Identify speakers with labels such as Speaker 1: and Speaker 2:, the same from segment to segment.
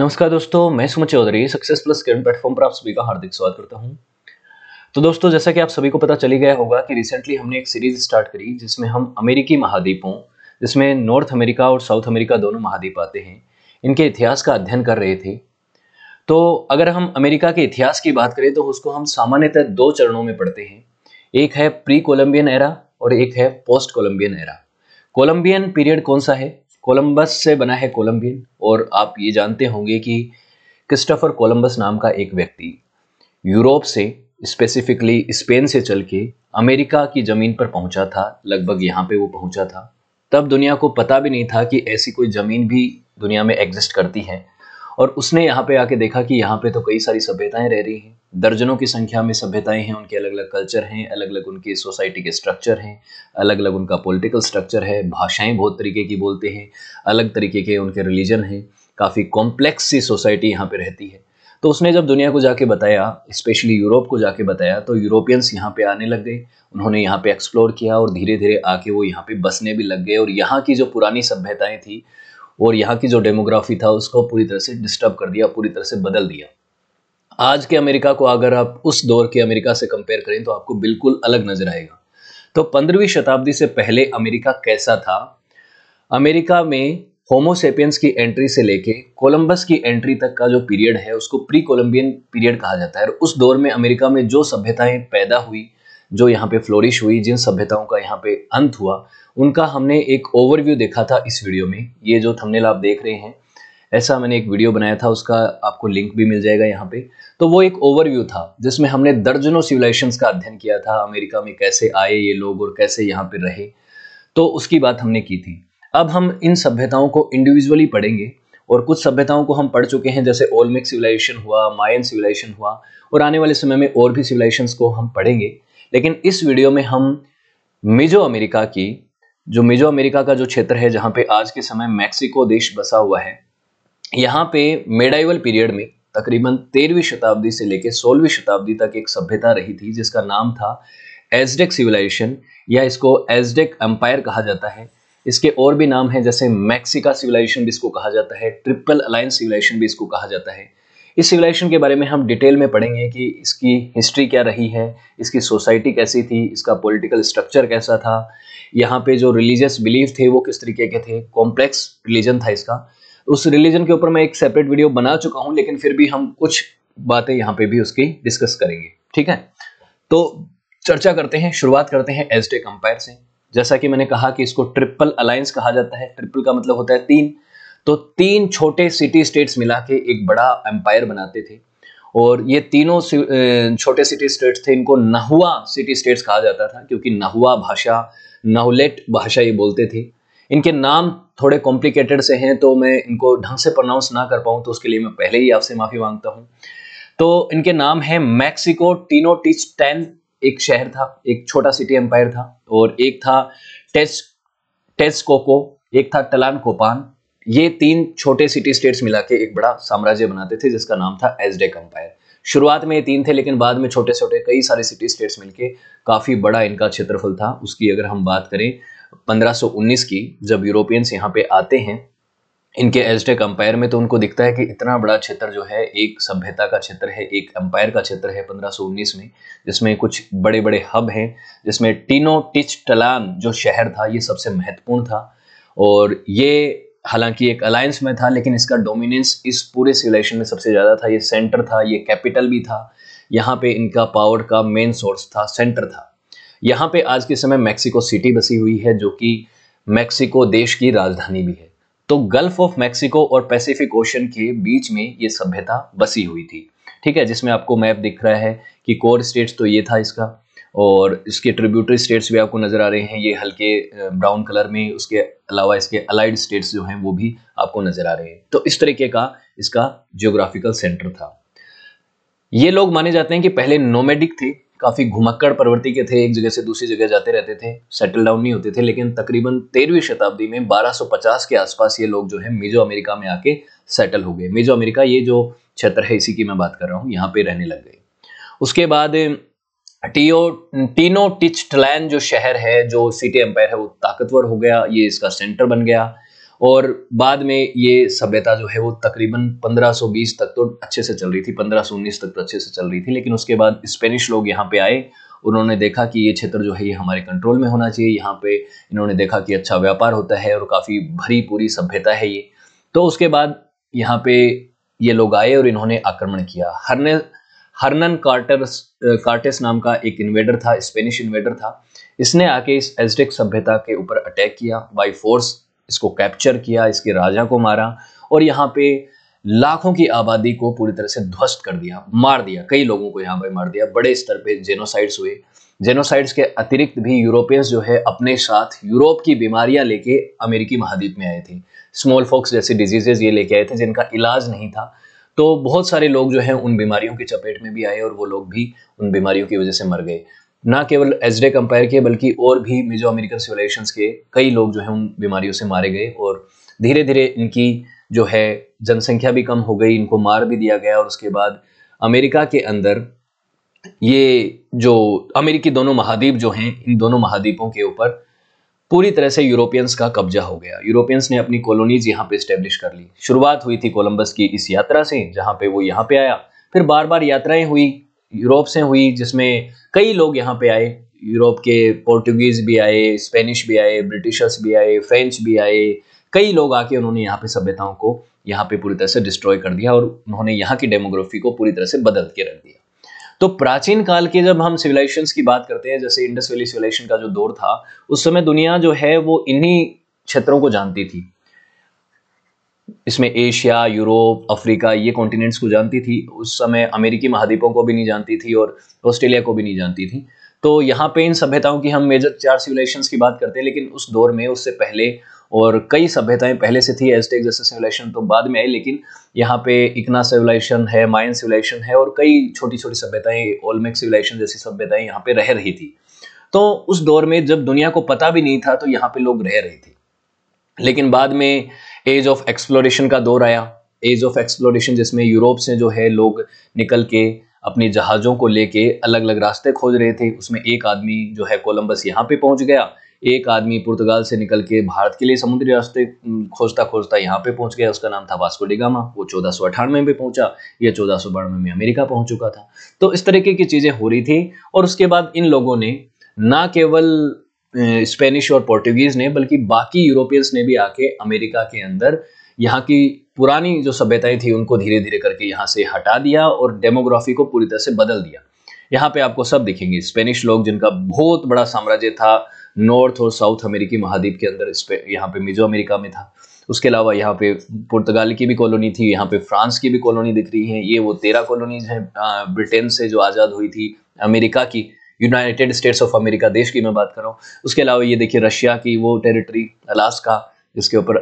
Speaker 1: नमस्कार दोस्तों मैं सुमन चौधरी सक्सेस प्लस के प्लेटफॉर्म पर आप सभी का हार्दिक स्वागत करता हूं तो दोस्तों जैसा कि आप सभी को पता चली गया होगा कि रिसेंटली हमने एक सीरीज स्टार्ट करी जिसमें हम अमेरिकी महाद्वीपों जिसमें नॉर्थ अमेरिका और साउथ अमेरिका दोनों महाद्वीप आते हैं इनके इतिहास का अध्ययन कर रहे थे तो अगर हम अमेरिका के इतिहास की बात करें तो उसको हम सामान्यतः दो चरणों में पढ़ते हैं एक है प्री कोलम्बियन एरा और एक है post Columbian era Columbian period कौन सा है कोलंबस से बना है कोलम्बियन और आप ये जानते होंगे कि क्रिस्टोफर कोलंबस नाम का एक व्यक्ति यूरोप से स्पेसिफिकली स्पेन से चल के अमेरिका की ज़मीन पर पहुंचा था लगभग यहाँ पे वो पहुंचा था तब दुनिया को पता भी नहीं था कि ऐसी कोई ज़मीन भी दुनिया में एग्जिस्ट करती है और उसने यहाँ पे आके देखा कि यहाँ पे तो कई सारी सभ्यताएं रह रही हैं दर्जनों की संख्या में सभ्यताएं हैं उनके अलग अलग कल्चर हैं अलग अलग उनके सोसाइटी के स्ट्रक्चर हैं अलग अलग उनका पॉलिटिकल स्ट्रक्चर है भाषाएं बहुत तरीके की बोलते हैं अलग तरीके के उनके रिलीजन हैं काफ़ी कॉम्प्लेक्स सी सोसाइटी यहाँ पे रहती है तो उसने जब दुनिया को जाके बताया स्पेशली यूरोप को जाके बताया तो यूरोपियंस यहाँ पे आने लग गए उन्होंने यहाँ पे एक्सप्लोर किया और धीरे धीरे आके वो यहाँ पे बसने भी लग गए और यहाँ की जो पुरानी सभ्यताएं थी और यहाँ की जो डेमोग्राफी था उसको पूरी तरह से डिस्टर्ब कर दिया पूरी तरह से बदल दिया आज के अमेरिका को अगर आप उस दौर के अमेरिका से कंपेयर करें तो आपको बिल्कुल अलग नजर आएगा तो पंद्रहवीं शताब्दी से पहले अमेरिका कैसा था अमेरिका में होमोसेपियंस की एंट्री से लेके कोलंबस की एंट्री तक का जो पीरियड है उसको प्री कोलंबियन पीरियड कहा जाता है और उस दौर में अमेरिका में जो सभ्यताएं पैदा हुई जो यहाँ पे फ्लोरिश हुई जिन सभ्यताओं का यहाँ पे अंत हुआ उनका हमने एक ओवरव्यू देखा था इस वीडियो में ये जो थंबनेल आप देख रहे हैं ऐसा मैंने एक वीडियो बनाया था उसका आपको लिंक भी मिल जाएगा यहाँ पे तो वो एक ओवरव्यू था जिसमें हमने दर्जनों सिविलाइजेशंस का अध्ययन किया था अमेरिका में कैसे आए ये लोग और कैसे यहाँ पे रहे तो उसकी बात हमने की थी अब हम इन सभ्यताओं को इंडिविजुअली पढ़ेंगे और कुछ सभ्यताओं को हम पढ़ चुके हैं जैसे ओलमिक सिविलाइजेशन हुआ मायन सिविलाइजेशन हुआ और आने वाले समय में और भी सिविलाइजेशंस को हम पढ़ेंगे लेकिन इस वीडियो में हम मिजो अमेरिका की जो मेजो अमेरिका का जो क्षेत्र है जहाँ पे आज के समय मैक्सिको देश बसा हुआ है यहाँ पे मेडाइवल पीरियड में तकरीबन तेरहवीं शताब्दी से लेकर सोलहवीं शताब्दी तक एक सभ्यता रही थी जिसका नाम था एजडेक सिविलाइजेशन या इसको एजडेक एम्पायर कहा जाता है इसके और भी नाम हैं जैसे मैक्सिका सिविलाइजेशन भी इसको कहा जाता है ट्रिपल अलायंस सिविलाइजेशन भी इसको कहा जाता है इस सिविलाइजेशन के बारे में हम डिटेल में पढ़ेंगे कि इसकी हिस्ट्री क्या रही है इसकी सोसाइटी कैसी थी इसका पॉलिटिकल स्ट्रक्चर कैसा था यहाँ पे जो रिलीजियस बिलीफ थे वो किस तरीके के थे कॉम्प्लेक्स रिलीजन था इसका उस रिलीजन के ऊपर मैं एक सेपरेट वीडियो बना चुका हूँ लेकिन फिर भी हम कुछ बातें यहाँ पे भी उसकी डिस्कस करेंगे ठीक है तो चर्चा करते हैं शुरुआत करते हैं एजटेक अंपायर से जैसा कि मैंने कहा कि इसको ट्रिपल अलायंस कहा जाता है ट्रिपल का मतलब होता है तीन तो तीन छोटे सिटी स्टेट्स मिला के एक बड़ा एम्पायर बनाते थे और ये तीनों छोटे सिटी स्टेट्स थे इनको नहुआ सिटी स्टेट्स कहा जाता था क्योंकि नहुआ भाषा नहुलेट भाषा ये बोलते थे इनके नाम थोड़े कॉम्प्लिकेटेड से हैं तो मैं इनको ढंग से प्रोनाउंस ना कर पाऊँ तो उसके लिए मैं पहले ही आपसे माफ़ी मांगता हूँ तो इनके नाम है मैक्सिको टीनो टिच टेन एक शहर था एक छोटा सिटी एम्पायर था और एक था टेस टेस्कोको एक था टलान कोपान ये तीन छोटे सिटी स्टेट्स मिला के एक बड़ा साम्राज्य बनाते थे जिसका नाम था एजडेक अंपायर शुरुआत में ये तीन थे लेकिन बाद में छोटे छोटे कई सारे सिटी स्टेट्स मिलके काफ़ी बड़ा इनका क्षेत्रफल था उसकी अगर हम बात करें 1519 की जब यूरोपियंस यहाँ पे आते हैं इनके एजटेक अंपायर में तो उनको दिखता है कि इतना बड़ा क्षेत्र जो है एक सभ्यता का क्षेत्र है एक अंपायर का क्षेत्र है 1519 में जिसमें कुछ बड़े बड़े हब हैं जिसमें टीनो टिच टलान जो शहर था ये सबसे महत्वपूर्ण था और ये हालांकि एक अलायंस में था लेकिन इसका डोमिनेंस इस पूरे सिविलाइजेशन में सबसे ज़्यादा था ये सेंटर था ये कैपिटल भी था यहाँ पे इनका पावर का मेन सोर्स था सेंटर था यहाँ पे आज के समय मैक्सिको सिटी बसी हुई है जो कि मैक्सिको देश की राजधानी भी है तो गल्फ ऑफ मैक्सिको और पैसिफिक ओशन के बीच में ये सभ्यता बसी हुई थी ठीक है जिसमें आपको मैप दिख रहा है कि कोर स्टेट्स तो ये था इसका और इसके ट्रिब्यूटरी स्टेट्स भी आपको नज़र आ रहे हैं ये हल्के ब्राउन कलर में उसके अलावा इसके अलाइड स्टेट्स जो हैं वो भी आपको नज़र आ रहे हैं तो इस तरीके का इसका जियोग्राफिकल सेंटर था ये लोग माने जाते हैं कि पहले नोमेडिक थे काफ़ी घुमक्कड़ प्रवृत्ति के थे एक जगह से दूसरी जगह जाते रहते थे सेटल डाउन नहीं होते थे लेकिन तकरीबन तेरहवीं शताब्दी में 1250 के आसपास ये लोग जो है मेजो अमेरिका में आके सेटल हो गए मेजो अमेरिका ये जो क्षेत्र है इसी की मैं बात कर रहा हूँ यहाँ पे रहने लग गए उसके बाद टीओ टीनो टिचटलैन जो शहर है जो सिटी एम्पायर है वो ताकतवर हो गया ये इसका सेंटर बन गया और बाद में ये सभ्यता जो है वो तकरीबन 1520 तक तो अच्छे से चल रही थी 1519 तक तो अच्छे से चल रही थी लेकिन उसके बाद स्पेनिश लोग यहाँ पे आए उन्होंने देखा कि ये क्षेत्र जो है ये हमारे कंट्रोल में होना चाहिए यहाँ पे इन्होंने देखा कि अच्छा व्यापार होता है और काफ़ी भरी पूरी सभ्यता है ये तो उसके बाद यहाँ पे ये लोग आए और इन्होंने आक्रमण किया हरने हरनन कार्टर कार्टेस नाम का एक इन्वेडर था स्पेनिश इन्वेडर था इसने आके इस एजटेक सभ्यता के ऊपर अटैक किया बाई फोर्स इसको कैप्चर किया इसके राजा को मारा और यहाँ पे लाखों की आबादी को पूरी तरह से ध्वस्त कर दिया मार दिया कई लोगों को यहाँ पे मार दिया बड़े स्तर पे जेनोसाइड्स हुए जेनोसाइड्स के अतिरिक्त भी यूरोपियंस जो है अपने साथ यूरोप की बीमारियां लेके अमेरिकी महाद्वीप में आए थे स्मॉल फॉक्स जैसी डिजीजेज ये लेके आए थे जिनका इलाज नहीं था तो बहुत सारे लोग जो हैं उन बीमारियों की चपेट में भी आए और वो लोग भी उन बीमारियों की वजह से मर गए ना केवल डे कंपायर के बल्कि और भी मिजो अमेरिकन सिविलाइजेशन के कई लोग जो हैं उन बीमारियों से मारे गए और धीरे धीरे इनकी जो है जनसंख्या भी कम हो गई इनको मार भी दिया गया और उसके बाद अमेरिका के अंदर ये जो अमेरिकी दोनों महाद्वीप जो हैं इन दोनों महाद्वीपों के ऊपर पूरी तरह से यूरोपियंस का कब्जा हो गया यूरोपियंस ने अपनी कॉलोनीज यहाँ पे स्टेब्लिश कर ली शुरुआत हुई थी कोलंबस की इस यात्रा से जहाँ पे वो यहाँ पे आया फिर बार बार यात्राएं हुई यूरोप से हुई जिसमें कई लोग यहाँ पे आए यूरोप के पोर्टुगीज भी आए स्पेनिश भी आए ब्रिटिशर्स भी आए फ्रेंच भी आए कई लोग आके उन्होंने यहाँ पे सभ्यताओं को यहाँ पे पूरी तरह से डिस्ट्रॉय कर दिया और उन्होंने यहाँ की डेमोग्राफी को पूरी तरह से बदल के रख दिया तो प्राचीन काल के जब हम सिविलाइजेशन की बात करते हैं जैसे इंडस वैली सिविलाइजेशन का जो दौर था उस समय दुनिया जो है वो इन्हीं क्षेत्रों को जानती थी इसमें एशिया यूरोप अफ्रीका ये कॉन्टिनेंट्स को जानती थी उस समय अमेरिकी महाद्वीपों को भी नहीं जानती थी और ऑस्ट्रेलिया को भी नहीं जानती थी तो यहाँ पे इन सभ्यताओं की हम मेजर चार सिविलाइजेशन की बात करते हैं लेकिन उस दौर में उससे पहले और कई सभ्यताएं पहले से थी एजटेक जैसे सिविलाइजेशन तो बाद में आई लेकिन यहाँ पे इकना सिविलाइजेशन है मायन सिविलाइजेशन है और कई छोटी छोटी सभ्यताएं ओलमेक सिविलाइजेशन जैसी सभ्यताएं यहाँ पे रह रही थी तो उस दौर में जब दुनिया को पता भी नहीं था तो यहाँ पे लोग रह रहे थे लेकिन बाद में एज ऑफ एक्सप्लोरेशन का दौर आया एज ऑफ एक्सप्लोरेशन जिसमें यूरोप से जो है लोग निकल के अपने जहाज़ों को लेके अलग अलग रास्ते खोज रहे थे उसमें एक आदमी जो है कोलंबस यहाँ पे पहुंच गया एक आदमी पुर्तगाल से निकल के भारत के लिए समुद्री रास्ते खोजता खोजता यहाँ पे पहुंच गया उसका नाम था वास्को डिगामा वो चौदह सौ अठानवे में पहुंचा या चौदह सौ बानवे में अमेरिका पहुंच चुका था तो इस तरीके की चीज़ें हो रही थी और उसके बाद इन लोगों ने ना केवल स्पेनिश और पोर्टुगीज ने बल्कि बाकी यूरोपियंस ने भी आके अमेरिका के अंदर यहाँ की पुरानी जो सभ्यताएं थी उनको धीरे धीरे करके यहाँ से हटा दिया और डेमोग्राफी को पूरी तरह से बदल दिया यहाँ पे आपको सब दिखेंगे स्पेनिश लोग जिनका बहुत बड़ा साम्राज्य था नॉर्थ और साउथ अमेरिकी महाद्वीप के अंदर इस पे यहाँ पे मिजो अमेरिका में था उसके अलावा यहाँ पे पुर्तगाल की भी कॉलोनी थी यहाँ पे फ्रांस की भी कॉलोनी दिख रही है ये वो तेरह कॉलोनीज हैं ब्रिटेन से जो आज़ाद हुई थी अमेरिका की यूनाइटेड स्टेट्स ऑफ अमेरिका देश की मैं बात कर रहा हूँ उसके अलावा ये देखिए रशिया की वो टेरिटरी अलास्का जिसके ऊपर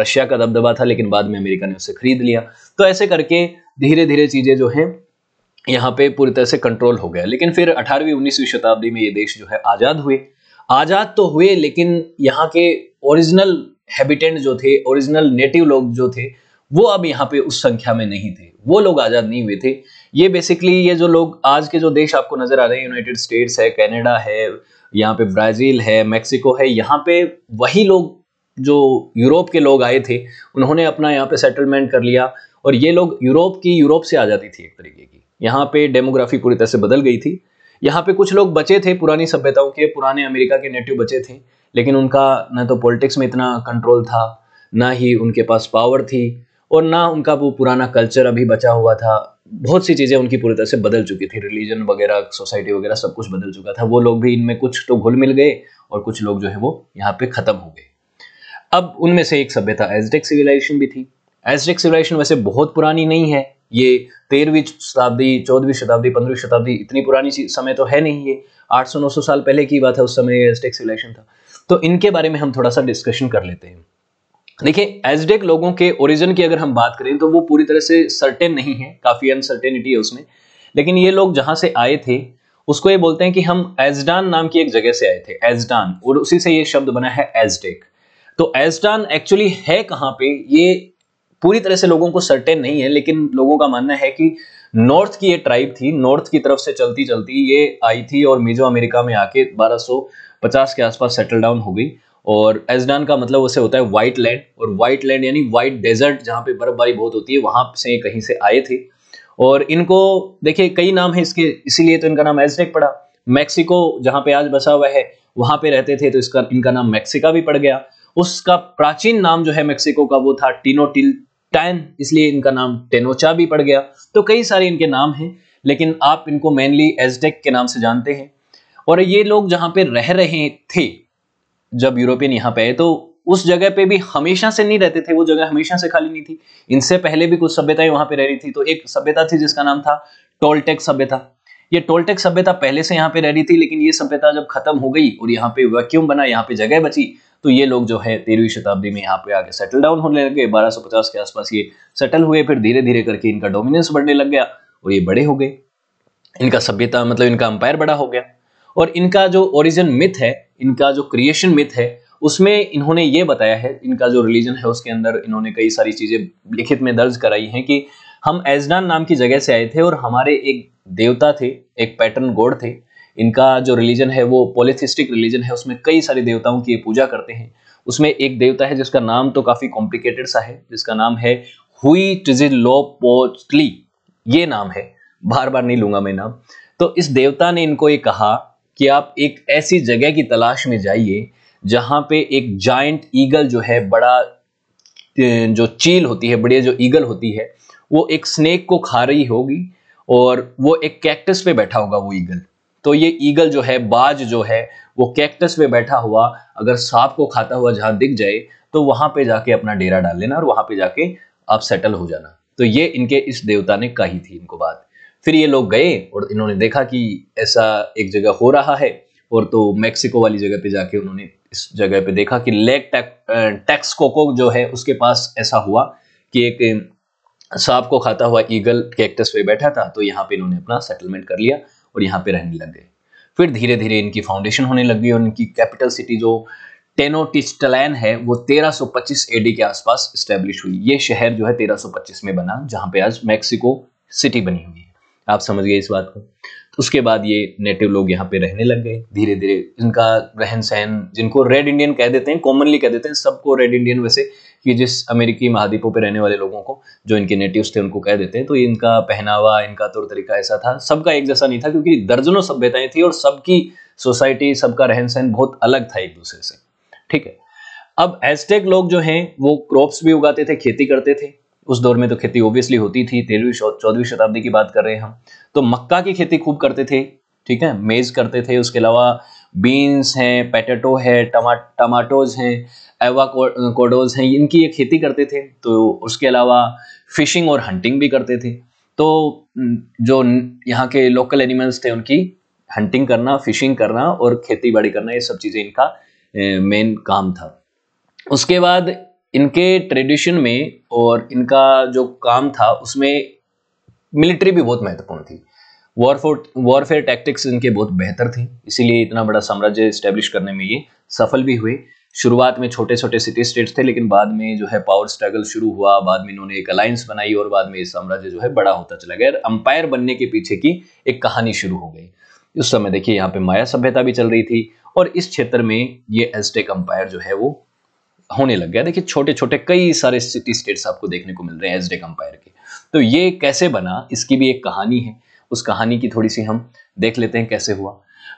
Speaker 1: रशिया का दबदबा था लेकिन बाद में अमेरिका ने उसे खरीद लिया तो ऐसे करके धीरे धीरे चीज़ें जो हैं यहाँ पे पूरी तरह से कंट्रोल हो गया लेकिन फिर अठारहवीं उन्नीसवीं शताब्दी में ये देश जो है आज़ाद हुए आज़ाद तो हुए लेकिन यहाँ के ओरिजिनल हैबिटेंट जो थे ओरिजिनल नेटिव लोग जो थे वो अब यहाँ पे उस संख्या में नहीं थे वो लोग आज़ाद नहीं हुए थे ये बेसिकली ये जो लोग आज के जो देश आपको नज़र आ रहे हैं यूनाइटेड स्टेट्स है कैनेडा है यहाँ पे ब्राज़ील है मैक्सिको है यहाँ पे वही लोग जो यूरोप के लोग आए थे उन्होंने अपना यहाँ पे सेटलमेंट कर लिया और ये लोग यूरोप की यूरोप से आ जाती थी एक तरीके की यहाँ पे डेमोग्राफी पूरी तरह से बदल गई थी यहाँ पे कुछ लोग बचे थे पुरानी सभ्यताओं के पुराने अमेरिका के नेटिव बचे थे लेकिन उनका न तो पॉलिटिक्स में इतना कंट्रोल था ना ही उनके पास पावर थी और ना उनका वो पुराना कल्चर अभी बचा हुआ था बहुत सी चीज़ें उनकी पूरी तरह से बदल चुकी थी रिलीजन वगैरह सोसाइटी वगैरह सब कुछ बदल चुका था वो लोग भी इनमें कुछ तो घुल मिल गए और कुछ लोग जो है वो यहाँ पे ख़त्म हो गए अब उनमें से एक सभ्यता एजटेक सिविलाइजेशन भी थी एजटेक सिविलाइजेशन वैसे बहुत पुरानी नहीं है ये तेरहवीं शताब्दी चौदहवीं शताब्दी पंद्रहवीं शताब्दी इतनी पुरानी समय तो है नहीं ये आठ सौ नौ सौ साल पहले की बात है उस समय एजटेक सिविलाइजेशन था तो इनके बारे में हम थोड़ा सा डिस्कशन कर लेते हैं देखिए एजटेक लोगों के ओरिजिन की अगर हम बात करें तो वो पूरी तरह से सर्टेन नहीं है काफ़ी अनसर्टेनिटी है उसमें लेकिन ये लोग जहाँ से आए थे उसको ये बोलते हैं कि हम एजडान नाम की एक जगह से आए थे एजडान और उसी से ये शब्द बना है एजटेक तो एजडान एक्चुअली है कहाँ पे ये पूरी तरह से लोगों को सर्टेन नहीं है लेकिन लोगों का मानना है कि नॉर्थ की ये ट्राइब थी नॉर्थ की तरफ से चलती चलती ये आई थी और मेजो अमेरिका में आके 1250 के आसपास सेटल डाउन हो गई और एजडान का मतलब उसे होता है वाइट लैंड और वाइट लैंड यानी वाइट डेजर्ट जहाँ पे बर्फबारी बहुत होती है वहां से कहीं से आए थे और इनको देखिए कई नाम है इसके इसीलिए तो इनका नाम एजडेक पड़ा मैक्सिको जहाँ पे आज बसा हुआ है वहां पे रहते थे तो इसका इनका नाम मैक्सिका भी पड़ गया उसका प्राचीन नाम जो है मैक्सिको का वो था टिल टैन इसलिए इनका नाम टेनोचा भी पड़ गया तो कई सारे इनके नाम हैं लेकिन आप इनको मेनली एजडेक के नाम से जानते हैं और ये लोग जहाँ पे रह रहे थे जब यूरोपियन यहाँ पे आए तो उस जगह पे भी हमेशा से नहीं रहते थे वो जगह हमेशा से खाली नहीं थी इनसे पहले भी कुछ सभ्यताएं वहां पे रह रही थी तो एक सभ्यता थी जिसका नाम था टोलटेक सभ्यता ये टोलटेक सभ्यता पहले से यहाँ पे रह रही थी लेकिन ये सभ्यता जब खत्म हो गई और यहाँ पे वैक्यूम बना यहाँ पे जगह बची तो ये लोग जो है तेरहवीं शताब्दी में यहाँ पे आके सेटल डाउन होने लगे 1250 के आसपास ये सेटल हुए फिर धीरे धीरे करके इनका डोमिनेंस बढ़ने लग गया और ये बड़े हो गए इनका सभ्यता मतलब इनका अंपायर बड़ा हो गया और इनका जो ओरिजिन मिथ है इनका जो क्रिएशन मिथ है उसमें इन्होंने ये बताया है इनका जो रिलीजन है उसके अंदर इन्होंने कई सारी चीज़ें लिखित में दर्ज कराई हैं कि हम एजनान नाम की जगह से आए थे और हमारे एक देवता थे एक पैटर्न गोड थे इनका जो रिलीजन है वो पोलिथिस्टिक रिलीजन है उसमें कई सारे देवताओं की ये पूजा करते हैं उसमें एक देवता है जिसका नाम तो काफ़ी कॉम्प्लिकेटेड सा है जिसका नाम है हुई टिजिलोपोचली ये नाम है बार बार नहीं लूंगा मैं नाम तो इस देवता ने इनको ये कहा कि आप एक ऐसी जगह की तलाश में जाइए जहां पे एक जाइंट ईगल जो है बड़ा जो चील होती है बड़ी जो ईगल होती है वो एक स्नेक को खा रही होगी और वो एक कैक्टस पे बैठा होगा वो ईगल तो ये ईगल जो है बाज जो है वो कैक्टस में बैठा हुआ अगर सांप को खाता हुआ जहां दिख जाए तो वहां पे जाके अपना डेरा डाल लेना और वहां पे जाके आप सेटल हो जाना तो ये इनके इस देवता ने कही थी इनको बात फिर ये लोग गए और इन्होंने देखा कि ऐसा एक जगह हो रहा है और तो मैक्सिको वाली जगह पे जाके उन्होंने इस जगह पे देखा कि लेक टैक्स कोको जो है उसके पास ऐसा हुआ कि एक सांप को खाता हुआ ईगल कैक्टस पे बैठा था तो यहाँ पे इन्होंने अपना सेटलमेंट कर लिया और यहाँ पे रहने लग गए फिर धीरे धीरे इनकी फाउंडेशन होने लगी और इनकी कैपिटल सिटी जो टेनोटिस्टलैन है वो 1325 एडी के आसपास स्टेब्लिश हुई ये शहर जो है 1325 में बना जहाँ पे आज मैक्सिको सिटी बनी हुई है आप समझ गए इस बात को तो उसके बाद ये नेटिव लोग यहाँ पे रहने लग गए धीरे धीरे इनका रहन सहन जिनको रेड इंडियन कह देते हैं कॉमनली कह देते हैं सबको रेड इंडियन वैसे कि जिस अमेरिकी महाद्वीपों पर रहने वाले लोगों को जो इनके नेटिव्स थे उनको कह देते हैं तो इनका पहनावा इनका तौर तरीका ऐसा था सबका एक जैसा नहीं था क्योंकि दर्जनों सभ्यताएं थी और सबकी सोसाइटी सबका रहन सहन बहुत अलग था एक दूसरे से ठीक है अब एजटेक लोग जो हैं वो क्रॉप्स भी उगाते थे खेती करते थे उस दौर में तो खेती ऑब्वियसली होती थी तेरहवीं चौदहवीं शताब्दी की बात कर रहे हैं हम तो मक्का की खेती खूब करते थे ठीक है मेज करते थे उसके अलावा बीन्स हैं पैटेटो है टमा टमाटोज हैं एवाकोडोज हैं इनकी ये खेती करते थे तो उसके अलावा फिशिंग और हंटिंग भी करते थे तो जो यहाँ के लोकल एनिमल्स थे उनकी हंटिंग करना फिशिंग करना और खेती बाड़ी करना ये सब चीज़ें इनका मेन काम था उसके बाद इनके ट्रेडिशन में और इनका जो काम था उसमें मिलिट्री भी बहुत महत्वपूर्ण थी वॉरफोर वॉरफेयर टैक्टिक्स इनके बहुत बेहतर थी इसीलिए इतना बड़ा साम्राज्य स्टैब्लिश करने में ये सफल भी हुए शुरुआत में छोटे छोटे सिटी स्टेट्स थे लेकिन बाद में जो है पावर स्ट्रगल शुरू हुआ बाद में इन्होंने एक अलायंस बनाई और बाद में ये साम्राज्य जो है बड़ा होता चला गया अंपायर बनने के पीछे की एक कहानी शुरू हो गई उस समय देखिए यहाँ पे माया सभ्यता भी चल रही थी और इस क्षेत्र में ये एजटेक अंपायर जो है वो होने लग गया देखिए छोटे छोटे कई सारे सिटी स्टेट्स आपको देखने को मिल रहे हैं एस्टेक अंपायर के तो ये कैसे बना इसकी भी एक कहानी है उस कहानी की थोड़ी सी हम देख लेते हैं कैसे हुआ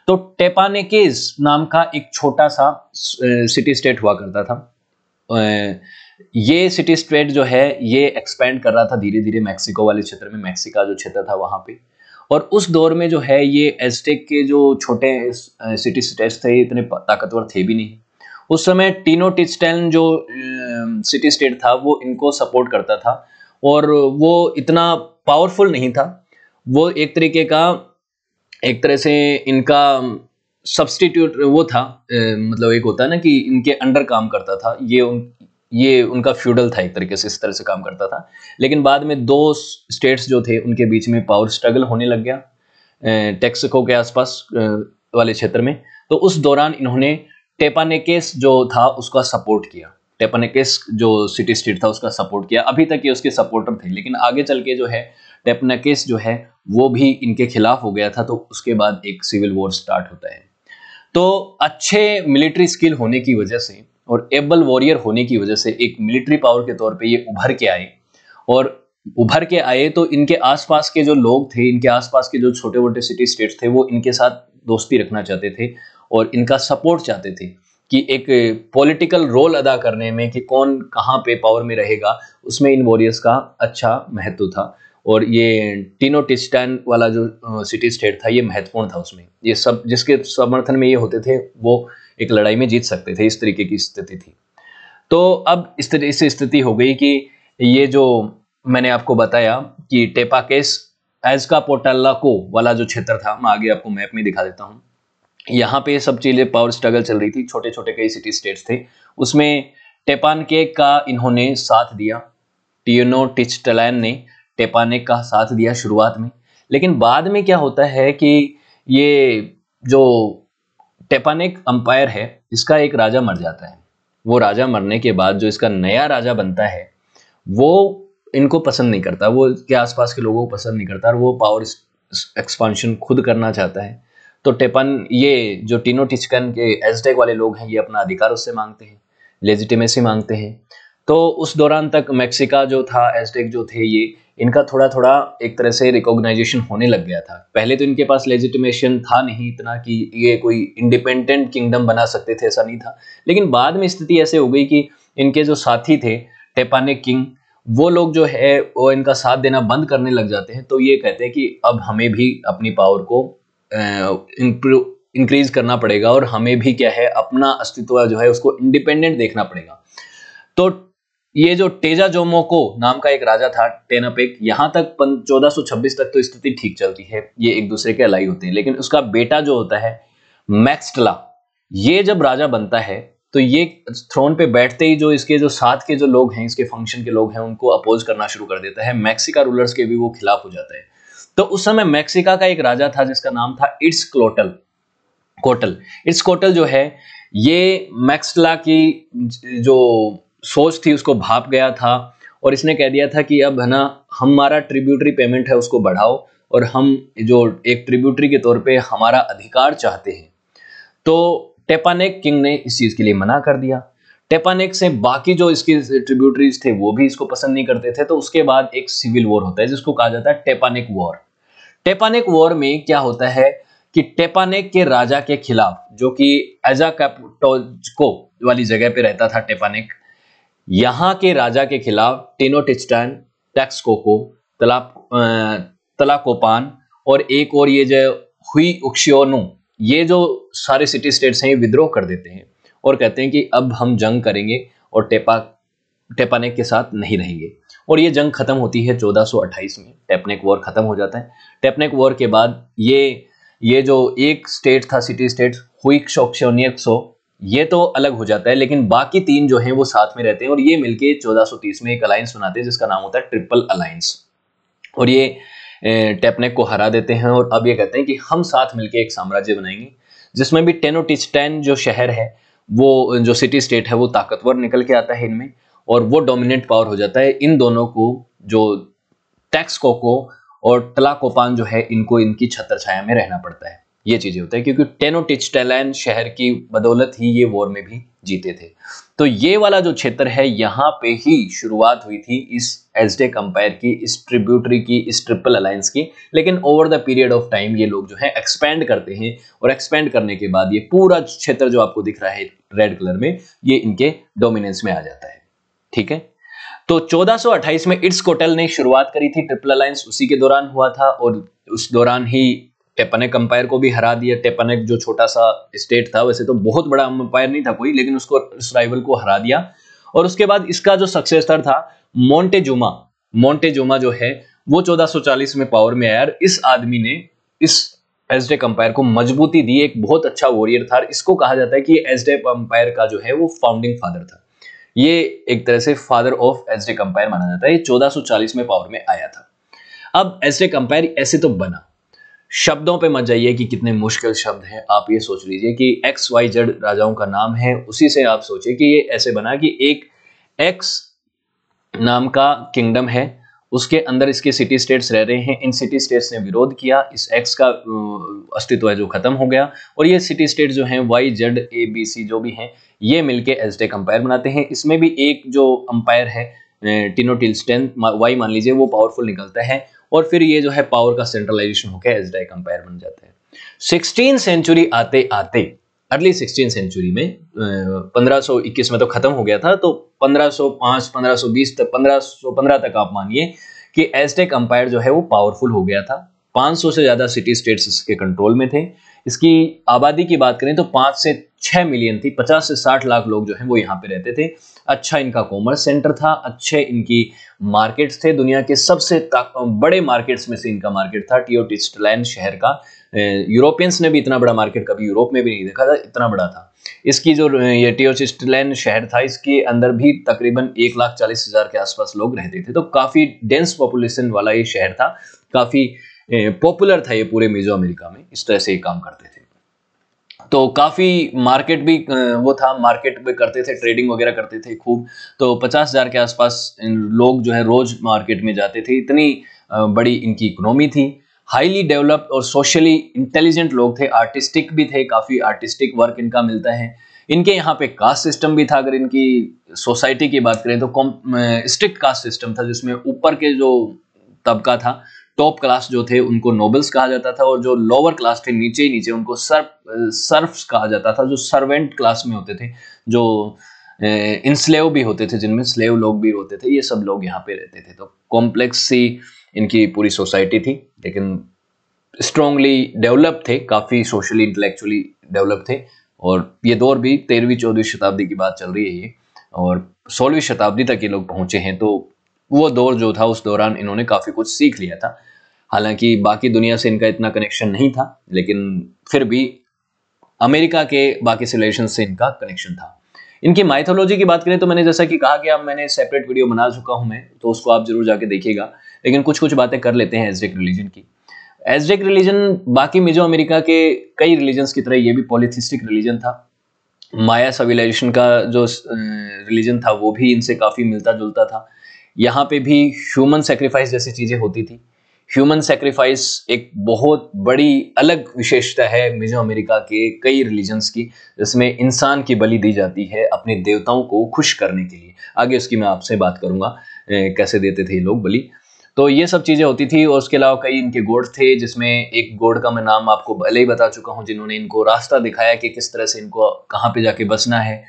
Speaker 1: तो टेपानेकेस नाम का एक छोटा सा सिटी स्टेट हुआ करता था ये सिटी स्टेट जो है ये एक्सपेंड कर रहा था धीरे धीरे मैक्सिको वाले क्षेत्र में मैक्सिका जो क्षेत्र था वहां पे और उस दौर में जो है ये एजटेक के जो छोटे सिटी स्टेट्स थे इतने ताकतवर थे भी नहीं उस समय टीनो टिस्टेन जो सिटी स्टेट था वो इनको सपोर्ट करता था और वो इतना पावरफुल नहीं था वो एक तरीके का एक तरह से इनका सब्सटीट्यूट वो था ए, मतलब एक होता है ना कि इनके अंडर काम करता था ये उन ये उनका फ्यूडल था एक तरीके से इस तरह से काम करता था लेकिन बाद में दो स्टेट्स जो थे उनके बीच में पावर स्ट्रगल होने लग गया टेक्सिको के आसपास वाले क्षेत्र में तो उस दौरान इन्होंने टेपानेकेस जो था उसका सपोर्ट किया टेपानेकेस जो सिटी स्टेट था उसका सपोर्ट किया अभी तक ये उसके सपोर्टर थे लेकिन आगे चल के जो है टेपनाकेस जो है वो भी इनके खिलाफ हो गया था तो उसके बाद एक सिविल वॉर स्टार्ट होता है तो अच्छे मिलिट्री स्किल होने की वजह से और एबल वॉरियर होने की वजह से एक मिलिट्री पावर के तौर पे ये उभर के आए और उभर के आए तो इनके आसपास के जो लोग थे इनके आसपास के जो छोटे मोटे सिटी स्टेट्स थे वो इनके साथ दोस्ती रखना चाहते थे और इनका सपोर्ट चाहते थे कि एक पॉलिटिकल रोल अदा करने में कि कौन कहाँ पे पावर में रहेगा उसमें इन वॉरियर्स का अच्छा महत्व था और ये टीनो टिस्टैन वाला जो सिटी स्टेट था ये महत्वपूर्ण था उसमें ये सब जिसके समर्थन में ये होते थे वो एक लड़ाई में जीत सकते थे इस तरीके की स्थिति थी तो अब इस स्थिति हो गई कि ये जो मैंने आपको बताया कि टेपाकेस एजका पोटाला को वाला जो क्षेत्र था मैं आगे आपको मैप में दिखा देता हूँ यहाँ पे सब चीज़ें पावर स्ट्रगल चल रही थी छोटे छोटे कई सिटी स्टेट्स थे उसमें टेपान के का इन्होंने साथ दिया टीनो टिस्टलैन ने टेपाने का साथ दिया शुरुआत में लेकिन बाद में क्या होता है कि ये जो टेपानेक अंपायर है इसका एक राजा मर जाता है वो राजा मरने के बाद जो इसका नया राजा बनता है वो इनको पसंद नहीं करता वो के आसपास के लोगों को पसंद नहीं करता और वो पावर एक्सपांशन खुद करना चाहता है तो टेपन ये जो टीनो टिचकन के एजटेक वाले लोग हैं ये अपना अधिकार उससे मांगते हैं लेजिटिमेसी मांगते हैं तो उस दौरान तक मैक्सिका जो था एजटेक जो थे ये इनका थोड़ा थोड़ा एक तरह से रिकॉग्नाइजेशन होने लग गया था पहले तो इनके पास लेजिटिमेशन था नहीं इतना कि ये कोई इंडिपेंडेंट किंगडम बना सकते थे ऐसा नहीं था लेकिन बाद में स्थिति ऐसे हो गई कि इनके जो साथी थे टेपाने किंग वो लोग जो है वो इनका साथ देना बंद करने लग जाते हैं तो ये कहते हैं कि अब हमें भी अपनी पावर को इंक्रीज करना पड़ेगा और हमें भी क्या है अपना अस्तित्व जो है उसको इंडिपेंडेंट देखना पड़ेगा तो ये जो टेजा जोमोको नाम का एक राजा था टेनापेक यहाँ तक चौदह तक तो स्थिति ठीक चलती है ये एक दूसरे के अलाई होते हैं लेकिन उसका बेटा जो होता है मैक्सटला ये जब राजा बनता है तो ये थ्रोन पे बैठते ही जो इसके जो साथ के जो लोग हैं इसके फंक्शन के लोग हैं उनको अपोज करना शुरू कर देता है मैक्सिका रूलर्स के भी वो खिलाफ हो जाता है तो उस समय मैक्सिका का एक राजा था जिसका नाम था इट्स क्लोटल कोटल इट्स कोटल जो है ये मैक्सला की जो सोच थी उसको भाप गया था और इसने कह दिया था कि अब है ना हमारा ट्रिब्यूटरी पेमेंट है उसको बढ़ाओ और हम जो एक ट्रिब्यूटरी के तौर पे हमारा अधिकार चाहते हैं तो टेपानेक किंग ने इस चीज़ के लिए मना कर दिया टेपानेक से बाकी जो इसके ट्रिब्यूटरीज थे वो भी इसको पसंद नहीं करते थे तो उसके बाद एक सिविल वॉर होता है जिसको कहा जाता है टेपानेक वॉर टेपानेक वॉर में क्या होता है कि टेपानेक के राजा के खिलाफ जो कि एजा कैपटोजको वाली जगह पे रहता था टेपानेक यहां के राजा के खिलाफ टिनोटिस्टन टैक्सकोको तला तलाकोपान और एक और ये जो हुई उक्शियोनु ये जो सारे सिटी स्टेट्स हैं विद्रोह कर देते हैं और कहते हैं कि अब हम जंग करेंगे और टेपा टेपानेक के साथ नहीं रहेंगे और ये जंग खत्म होती है 1428 में टेपनेक वॉर खत्म हो जाता है टेपनेक वॉर के बाद ये ये जो एक स्टेट था सिटी स्टेट हुई शोक्सोनियक्सो ये तो अलग हो जाता है लेकिन बाकी तीन जो हैं वो साथ में रहते हैं और ये मिलके 1430 में एक अलायंस बनाते हैं जिसका नाम होता है ट्रिपल अलायंस और ये टेपनेक को हरा देते हैं और अब ये कहते हैं कि हम साथ मिलके एक साम्राज्य बनाएंगे जिसमें भी टेनो टेन जो शहर है वो जो सिटी स्टेट है वो ताकतवर निकल के आता है इनमें और वो डोमिनेंट पावर हो जाता है इन दोनों को जो टैक्स और टलाकोपान जो है इनको इनकी छत्र छाया में रहना पड़ता है ये चीज़ें होती है क्योंकि टेनो टिचटैलान शहर की बदौलत ही ये वॉर में भी जीते थे तो ये वाला जो क्षेत्र है यहाँ पे ही शुरुआत हुई थी इस एस डे कंपायर की इस ट्रिब्यूटरी की इस ट्रिपल अलायंस की लेकिन over the period of time ये लोग जो है एक्सपेंड करते हैं और एक्सपेंड करने के बाद ये पूरा क्षेत्र जो आपको दिख रहा है रेड कलर में ये इनके डोमिनेंस में आ जाता है ठीक है तो 1428 में इट्स कोटल ने शुरुआत करी थी ट्रिपल अलायंस उसी के दौरान हुआ था और उस दौरान ही टेपनेक अंपायर को भी हरा दिया टेपनेक जो छोटा सा स्टेट था वैसे तो बहुत बड़ा अंपायर नहीं था कोई लेकिन उसको उस राइवल को हरा दिया और उसके बाद इसका जो सक्सेसर था मोन्टेजुमा मोन्टेजुमा जो है वो 1440 में पावर में आया इस आदमी ने इस एजडेक अंपायर को मजबूती दी एक बहुत अच्छा वॉरियर था इसको कहा जाता है कि एजडेक अंपायर का जो है वो फाउंडिंग फादर था ये एक तरह से फादर ऑफ एजडेक अंपायर माना जाता है ये 1440 में पावर में आया था अब एजडेक अंपायर ऐसे तो बना शब्दों पे मत जाइए कि कितने मुश्किल शब्द हैं आप ये सोच लीजिए कि एक्स वाई जेड राजाओं का नाम है उसी से आप सोचिए कि ये ऐसे बना कि एक एक्स नाम का किंगडम है उसके अंदर इसके सिटी स्टेट्स रह रहे हैं इन सिटी स्टेट्स ने विरोध किया इस एक्स का अस्तित्व है जो खत्म हो गया और ये सिटी स्टेट जो हैं Y Z A B C जो भी हैं ये मिलके एजटेक अंपायर बनाते हैं इसमें भी एक जो अंपायर है टिनो टिल्स्टेन वाई मान लीजिए वो पावरफुल निकलता है और फिर ये जो है पावर का सेंट्रलाइजेशन होकर एज एजडाइक अंपायर बन जाते हैं सिक्सटीन सेंचुरी आते आते अर्ली सिक्सटीन सेंचुरी में पंद्रह में तो खत्म हो गया था तो पंद्रह सौ पांच पंद्रह सौ तक आप मानिए कि एजटेक अंपायर जो है वो पावरफुल हो गया था 500 से ज्यादा सिटी स्टेट्स के कंट्रोल में थे इसकी आबादी की बात करें तो पांच से छह मिलियन थी पचास से साठ लाख लोग जो हैं वो यहाँ पे रहते थे अच्छा इनका कॉमर्स सेंटर था अच्छे इनकी मार्केट्स थे दुनिया के सबसे बड़े मार्केट्स में से इनका मार्केट था टियोटिस्टलैंड शहर का यूरोपियंस ने भी इतना बड़ा मार्केट कभी यूरोप में भी नहीं देखा था इतना बड़ा था इसकी जो ये टियोचिस्टलैंड शहर था इसके अंदर भी तकरीबन एक लाख चालीस हज़ार के आसपास लोग रहते थे तो काफ़ी डेंस पॉपुलेशन वाला ये शहर था काफ़ी पॉपुलर था ये पूरे मेजो अमेरिका में इस तरह से ये काम करते थे तो काफ़ी मार्केट भी वो था मार्केट में करते थे ट्रेडिंग वगैरह करते थे खूब तो पचास हज़ार के आसपास लोग जो है रोज़ मार्केट में जाते थे इतनी बड़ी इनकी इकोनॉमी थी हाईली डेवलप्ड और सोशली इंटेलिजेंट लोग थे आर्टिस्टिक भी थे काफ़ी आर्टिस्टिक वर्क इनका मिलता है इनके यहाँ पे कास्ट सिस्टम भी था अगर इनकी सोसाइटी की बात करें तो स्ट्रिक्ट कास्ट सिस्टम था जिसमें ऊपर के जो तबका था टॉप क्लास जो थे उनको नोबल्स कहा जाता था और जो लोअर क्लास थे नीचे ही नीचे उनको सर्फ कहा जाता था जो सर्वेंट क्लास में होते थे जो इंस्लेव भी होते थे जिनमें स्लेव लोग भी होते थे ये सब लोग यहाँ पे रहते थे तो कॉम्प्लेक्स सी इनकी पूरी सोसाइटी थी लेकिन स्ट्रोंगली डेवलप थे काफ़ी सोशली इंटेलेक्चुअली डेवलप थे और ये दौर भी तेरहवीं चौदहवीं शताब्दी की बात चल रही है ये और सोलहवीं शताब्दी तक ये लोग पहुंचे हैं तो वो दौर जो था उस दौरान इन्होंने काफ़ी कुछ सीख लिया था हालांकि बाकी दुनिया से इनका इतना कनेक्शन नहीं था लेकिन फिर भी अमेरिका के बाकी सिविलाइजेशन से इनका कनेक्शन था इनकी माइथोलॉजी की बात करें तो मैंने जैसा कि कहा कि अब मैंने सेपरेट वीडियो बना चुका हूं मैं तो उसको आप जरूर जाके देखिएगा लेकिन कुछ कुछ बातें कर लेते हैं एजडेक रिलीजन की एजडेक रिलीजन बाकी मिजो अमेरिका के कई रिलीजन्स की तरह ये भी पॉलिथिस्टिक रिलीजन था माया सिविलाइजेशन का जो रिलीजन था वो भी इनसे काफ़ी मिलता जुलता था यहाँ पे भी ह्यूमन सेक्रीफाइस जैसी चीज़ें होती थी ह्यूमन सेक्रीफाइस एक बहुत बड़ी अलग विशेषता है मिजो अमेरिका के कई रिलीजन्स की जिसमें इंसान की बलि दी जाती है अपने देवताओं को खुश करने के लिए आगे उसकी मैं आपसे बात करूँगा कैसे देते थे ये लोग बलि तो ये सब चीज़ें होती थी और उसके अलावा कई इनके गोड थे जिसमें एक गोड का मैं नाम आपको भले ही बता चुका हूँ जिन्होंने इनको रास्ता दिखाया कि किस तरह से इनको कहाँ पे जाके बसना है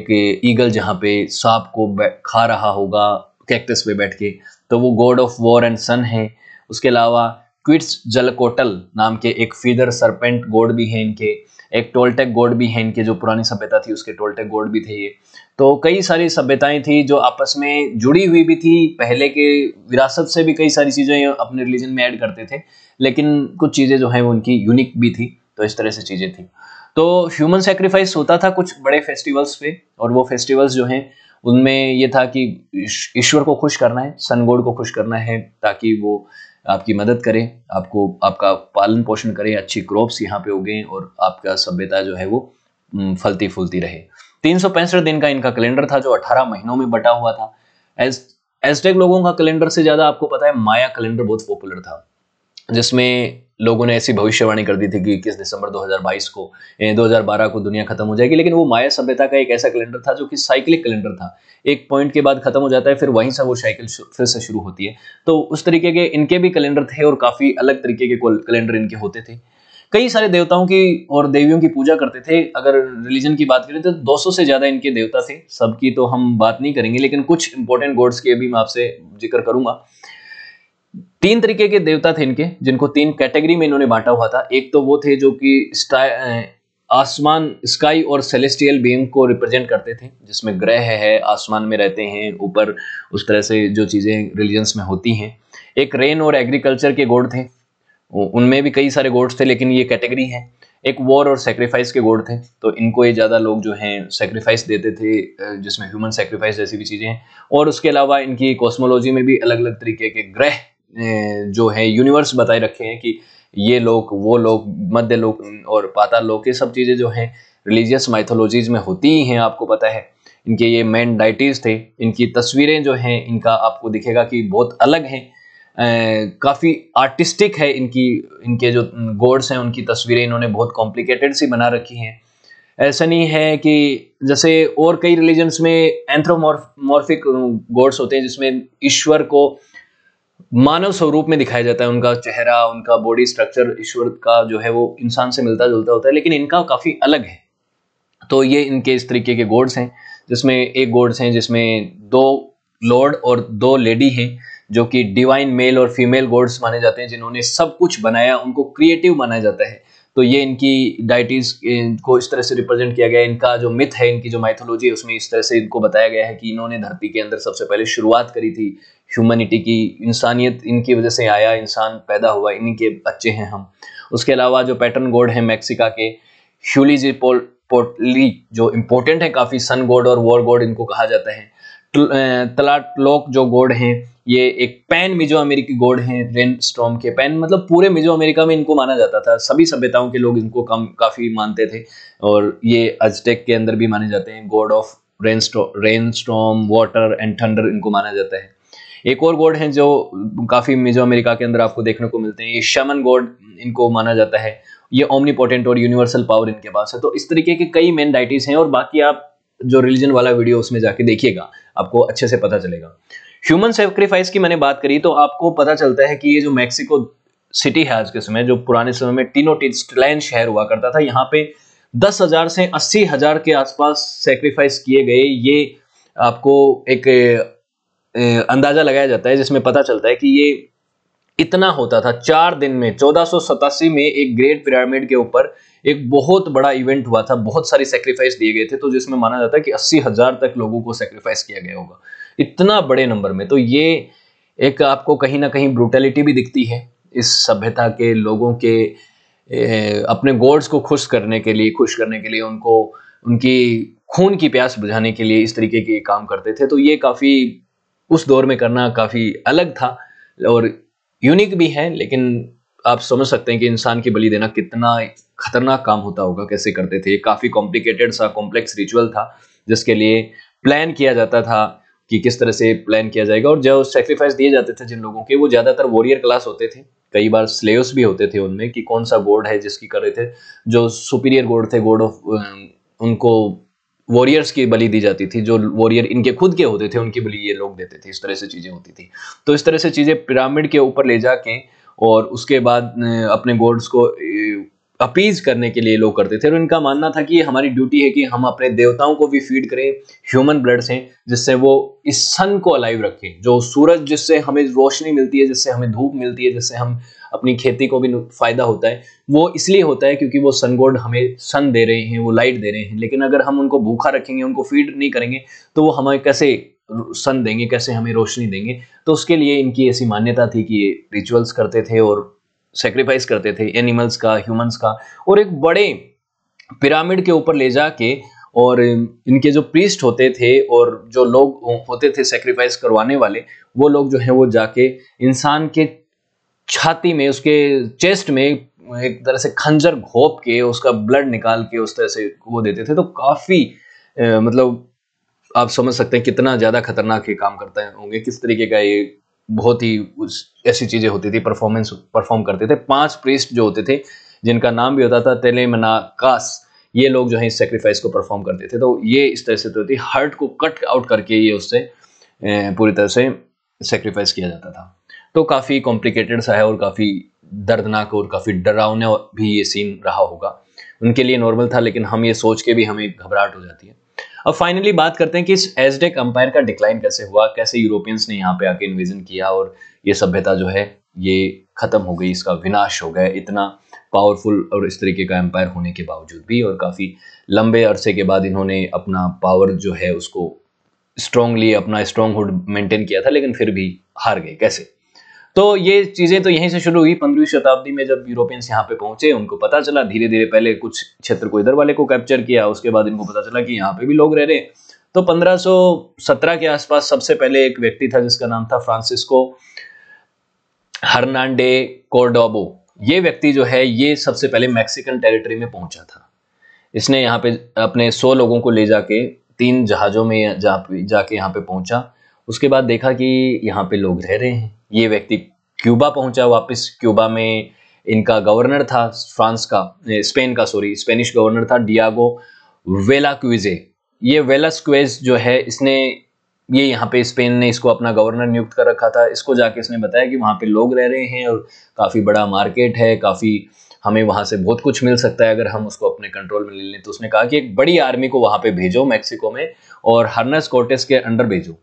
Speaker 1: एक ईगल जहाँ पे सांप को खा रहा होगा कैक्टस पे बैठ के तो वो god of war and sun है उसके अलावा क्विट्स जलकोटल नाम के एक फीदर सरपेंट गोड भी हैं इनके एक टोलटेक गोड भी हैं इनके जो पुरानी सभ्यता थी उसके टोलटेक गोड भी थे ये तो कई सारी सभ्यताएं थी जो आपस में जुड़ी हुई भी थी पहले के विरासत से भी कई सारी चीज़ें अपने रिलीजन में ऐड करते थे लेकिन कुछ चीज़ें जो है वो उनकी यूनिक भी थी तो इस तरह से चीज़ें थी तो ह्यूमन सेक्रीफाइस होता था कुछ बड़े फेस्टिवल्स पे और वो फेस्टिवल्स जो हैं उनमें ये था कि ईश्वर को खुश करना है सनगोड को खुश करना है ताकि वो आपकी मदद करें आपको आपका पालन पोषण करें अच्छी क्रॉप्स यहाँ पे उगें और आपका सभ्यता जो है वो फलती फूलती रहे तीन दिन का इनका कैलेंडर था जो 18 महीनों में बटा हुआ था एज एजटेक लोगों का कैलेंडर से ज़्यादा आपको पता है माया कैलेंडर बहुत पॉपुलर था जिसमें लोगों ने ऐसी भविष्यवाणी कर दी थी कि इक्कीस दिसंबर 2022 को 2012 को दुनिया खत्म हो जाएगी लेकिन वो माया सभ्यता का एक ऐसा कैलेंडर था जो कि साइक्लिक कैलेंडर था एक पॉइंट के बाद खत्म हो जाता है फिर वहीं से वो साइकिल फिर से शुरू होती है तो उस तरीके के इनके भी कैलेंडर थे और काफ़ी अलग तरीके के कैलेंडर इनके होते थे कई सारे देवताओं की और देवियों की पूजा करते थे अगर रिलीजन की बात करें तो 200 से ज़्यादा इनके देवता थे सबकी तो हम बात नहीं करेंगे लेकिन कुछ इंपॉर्टेंट गॉड्स के भी मैं आपसे जिक्र करूंगा तीन तरीके के देवता थे इनके जिनको तीन कैटेगरी में इन्होंने बांटा हुआ था एक तो वो थे जो कि आसमान स्काई और सेलेस्टियल बींग को रिप्रेजेंट करते थे जिसमें ग्रह है आसमान में रहते हैं ऊपर उस तरह से जो चीज़ें रिलीजन्स में होती हैं एक रेन और एग्रीकल्चर के गोड थे उनमें भी कई सारे गोड्स थे लेकिन ये कैटेगरी है एक वॉर और सेक्रीफाइस के गोड थे तो इनको ये ज़्यादा लोग जो हैं सेक्रीफाइस देते थे जिसमें ह्यूमन सेक्रीफाइस जैसी भी चीज़ें हैं और उसके अलावा इनकी कॉस्मोलॉजी में भी अलग अलग तरीके के ग्रह जो है यूनिवर्स बताए रखे हैं कि ये लोग वो लोग मध्य लोक और पाताल लोक ये सब चीज़ें जो हैं रिलीजियस माइथोलॉजीज में होती ही हैं आपको पता है इनके ये मेन डाइटीज़ थे इनकी तस्वीरें जो हैं इनका आपको दिखेगा कि बहुत अलग हैं काफ़ी आर्टिस्टिक है इनकी इनके जो गोड्स हैं उनकी तस्वीरें इन्होंने बहुत कॉम्प्लिकेटेड सी बना रखी हैं ऐसा नहीं है कि जैसे और कई रिलीजन्स में एंथ्रोमॉर्फिक गॉड्स होते हैं जिसमें ईश्वर को मानव स्वरूप में दिखाया जाता है उनका चेहरा उनका बॉडी स्ट्रक्चर ईश्वर का जो है वो इंसान से मिलता जुलता होता है लेकिन इनका काफ़ी अलग है तो ये इनके इस तरीके के गोड्स हैं जिसमें एक गोड्स हैं जिसमें दो लॉर्ड और दो लेडी हैं जो कि डिवाइन मेल और फीमेल गोड्स माने जाते हैं जिन्होंने सब कुछ बनाया उनको क्रिएटिव माना जाता है तो ये इनकी डाइटीज को इस तरह से रिप्रेजेंट किया गया इनका जो मिथ है इनकी जो माइथोलॉजी है उसमें इस तरह से इनको बताया गया है कि इन्होंने धरती के अंदर सबसे पहले शुरुआत करी थी ह्यूमनिटी की इंसानियत इनकी वजह से आया इंसान पैदा हुआ इनके बच्चे हैं हम उसके अलावा जो पैटर्न गोड है मैक्सिका के ह्यूलीजी पोल पोटली जो इम्पोर्टेंट है काफ़ी सन गोड और वॉर गोड इनको कहा जाता है तलाटलोक जो गोड हैं ये एक पैन मिजो अमेरिकी गोड है रेन स्ट्रॉम के पैन मतलब पूरे मिजो अमेरिका में इनको माना जाता था सभी सभ्यताओं के लोग इनको कम काफ़ी मानते थे और ये अजटेक के अंदर भी माने जाते हैं god of rain rain storm water and thunder इनको माना जाता है एक और गोड है जो काफ़ी मिजो अमेरिका के अंदर आपको देखने को मिलते हैं ये शमन गोड इनको माना जाता है ये ओमनीपोटेंट और यूनिवर्सल पावर इनके पास है तो इस तरीके के कई मेन डाइटीज़ हैं और बाकी आप जो रिलीजन वाला वीडियो उसमें जाके देखिएगा आपको अच्छे से पता चलेगा ह्यूमन सेक्रीफाइस की मैंने बात करी तो आपको पता चलता है कि ये जो मैक्सिको सिटी है आज के समय जो पुराने समय में टीनो टिस्टलैंड शहर हुआ करता था यहाँ पे दस हजार से अस्सी हजार के आसपास सेक्रीफाइस किए गए ये आपको एक अंदाजा लगाया जाता है जिसमें पता चलता है कि ये इतना होता था चार दिन में चौदह में एक ग्रेट पिरामिड के ऊपर एक बहुत बड़ा इवेंट हुआ था बहुत सारी सेक्रीफाइस दिए गए थे तो जिसमें माना जाता है कि अस्सी हजार तक लोगों को सेक्रीफाइस किया गया होगा इतना बड़े नंबर में तो ये एक आपको कहीं ना कहीं ब्रूटेलिटी भी दिखती है इस सभ्यता के लोगों के अपने गोड्स को खुश करने के लिए खुश करने के लिए उनको उनकी खून की प्यास बुझाने के लिए इस तरीके के काम करते थे तो ये काफ़ी उस दौर में करना काफ़ी अलग था और यूनिक भी है लेकिन आप समझ सकते हैं कि इंसान की बलि देना कितना खतरनाक काम होता होगा कैसे करते थे काफ़ी कॉम्प्लिकेटेड सा कॉम्प्लेक्स रिचुअल था जिसके लिए प्लान किया जाता था कि किस तरह से प्लान किया जाएगा और जो सेक्रीफाइस दिए जाते थे जिन लोगों के वो ज़्यादातर वॉरियर क्लास होते थे कई बार स्लेव्स भी होते थे उनमें कि कौन सा गोड है जिसकी कर रहे थे जो सुपीरियर गोड थे गोड ऑफ उनको वॉरियर्स की बलि दी जाती थी जो वॉरियर इनके खुद के होते थे उनकी बलि ये लोग देते थे इस तरह से चीज़ें होती थी तो इस तरह से चीज़ें पिरामिड के ऊपर ले जाके और उसके बाद अपने गॉड्स को अपीज करने के लिए लोग करते थे और इनका मानना था कि ये हमारी ड्यूटी है कि हम अपने देवताओं को भी फीड करें ह्यूमन ब्लड से जिससे वो इस सन को अलाइव रखें जो सूरज जिससे हमें रोशनी मिलती है जिससे हमें धूप मिलती है जिससे हम अपनी खेती को भी फ़ायदा होता है वो इसलिए होता है क्योंकि वो सन गॉड हमें सन दे रहे हैं वो लाइट दे रहे हैं लेकिन अगर हम उनको भूखा रखेंगे उनको फीड नहीं करेंगे तो वो हमें कैसे सन देंगे कैसे हमें रोशनी देंगे तो उसके लिए इनकी ऐसी मान्यता थी कि ये रिचुअल्स करते थे और सेक्रीफाइस करते थे एनिमल्स का ह्यूमंस का और एक बड़े पिरामिड के ऊपर ले जाके और इनके जो प्रीस्ट होते थे और जो लोग होते थे सेक्रीफाइस करवाने वाले वो लोग जो है वो जाके इंसान के छाती में उसके चेस्ट में एक तरह से खंजर घोप के उसका ब्लड निकाल के उस तरह से वो देते थे तो काफ़ी मतलब आप समझ सकते हैं कितना ज़्यादा खतरनाक ये काम करते होंगे किस तरीके का ये बहुत ही ऐसी चीज़ें होती थी परफॉर्मेंस परफॉर्म करते थे पांच प्रेस्ट जो होते थे जिनका नाम भी होता था तेलेमनाकास ये लोग जो है इस सेक्रीफाइस को परफॉर्म करते थे तो ये इस तरह से तो होती हार्ट को कट आउट करके ये उससे पूरी तरह से सेक्रीफाइस किया जाता था तो काफ़ी कॉम्प्लिकेटेड सा है और काफ़ी दर्दनाक और काफ़ी डरावने भी ये सीन रहा होगा उनके लिए नॉर्मल था लेकिन हम ये सोच के भी हमें घबराहट हो जाती है अब फाइनली बात करते हैं कि इस एजडेक अंपायर का डिक्लाइन कैसे हुआ कैसे यूरोपियंस ने यहाँ पे आके इन्वेजन किया और ये सभ्यता जो है ये खत्म हो गई इसका विनाश हो गया इतना पावरफुल और इस तरीके का एम्पायर होने के बावजूद भी और काफ़ी लंबे अरसे के बाद इन्होंने अपना पावर जो है उसको स्ट्रांगली अपना स्ट्रांग मेंटेन किया था लेकिन फिर भी हार गए कैसे तो ये चीज़ें तो यहीं से शुरू हुई पंद्रहवीं शताब्दी में जब यूरोपियंस यहाँ पे पहुंचे उनको पता चला धीरे धीरे पहले कुछ क्षेत्र को इधर वाले को कैप्चर किया उसके बाद इनको पता चला कि यहाँ पे भी लोग रह रहे तो 1517 के आसपास सबसे पहले एक व्यक्ति था जिसका नाम था फ्रांसिस्को हर्नांडे कोर्डोबो ये व्यक्ति जो है ये सबसे पहले मैक्सिकन टेरिटरी में पहुंचा था इसने यहाँ पे अपने सौ लोगों को ले जाके तीन जहाज़ों में जा जाके यहाँ पे पहुंचा उसके बाद देखा कि यहाँ पे लोग रह रहे हैं ये व्यक्ति क्यूबा पहुंचा वापस क्यूबा में इनका गवर्नर था फ्रांस का स्पेन का सॉरी स्पेनिश गवर्नर था डियागो वेला क्विजे ये वेलास क्वेज जो है इसने ये यहाँ पे स्पेन ने इसको अपना गवर्नर नियुक्त कर रखा था इसको जाके इसने बताया कि वहाँ पे लोग रह रहे हैं और काफ़ी बड़ा मार्केट है काफ़ी हमें वहाँ से बहुत कुछ मिल सकता है अगर हम उसको अपने कंट्रोल में ले लें तो उसने कहा कि एक बड़ी आर्मी को वहाँ पे भेजो मैक्सिको में और हर्नस कोर्टेस के अंडर भेजो